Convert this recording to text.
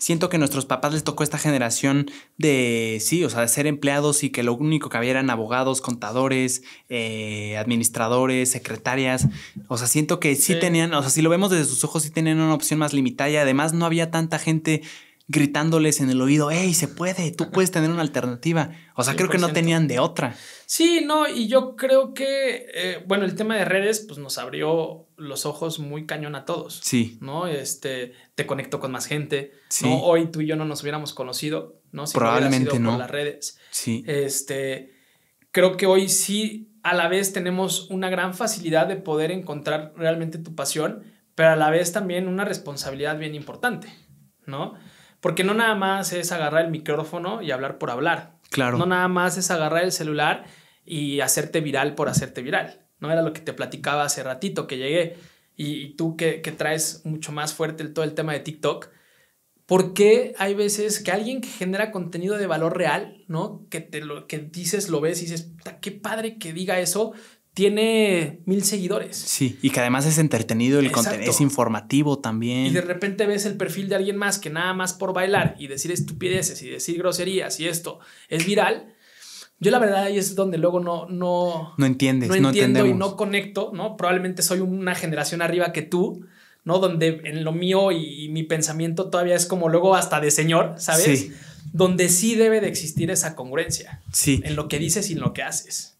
siento que a nuestros papás les tocó esta generación de, sí, o sea, de ser empleados y que lo único que había eran abogados, contadores, eh, administradores, secretarias. O sea, siento que sí, tenían, o sea, si lo vemos desde sus ojos, sí tenían una opción más limitada y además no había tanta gente gritándoles en el oído, hey, se puede, tú puedes tener una alternativa. O sea, creo que no tenían de otra. Sí, no, y yo creo que, eh, bueno, el tema de redes, pues nos abrió los ojos muy cañón a todos. Sí. ¿No? Este, te conecto con más gente. Sí. ¿no? Hoy tú y yo no nos hubiéramos conocido, ¿no? Si Probablemente no. Sido Por las redes. Sí. Este, creo que hoy sí, a la vez tenemos una gran facilidad de poder encontrar realmente tu pasión, pero a la vez también una responsabilidad bien importante, ¿no? Porque no nada más es agarrar el micrófono y hablar por hablar. Claro. No nada más es agarrar el celular y hacerte viral por hacerte viral. No era lo que te platicaba hace ratito que llegué. Y, tú que, traes mucho más fuerte el, todo el tema de TikTok. ¿Por qué hay veces que alguien que genera contenido de valor real, ¿no? Que te lo que dices, lo ves y dices, qué padre que diga eso, tiene mil seguidores. Sí, y que además es entretenido, el contenido es informativo también. Y de repente ves el perfil de alguien más que nada más por bailar y decir estupideces y decir groserías y esto es viral. Yo la verdad ahí es donde luego no no no entiendes, no entiendo y no conecto, ¿no? Probablemente soy una generación arriba que tú, ¿no? Donde en lo mío y, mi pensamiento todavía es como luego hasta de señor, ¿sabes? Donde sí debe de existir esa congruencia. Sí. En lo que dices y en lo que haces.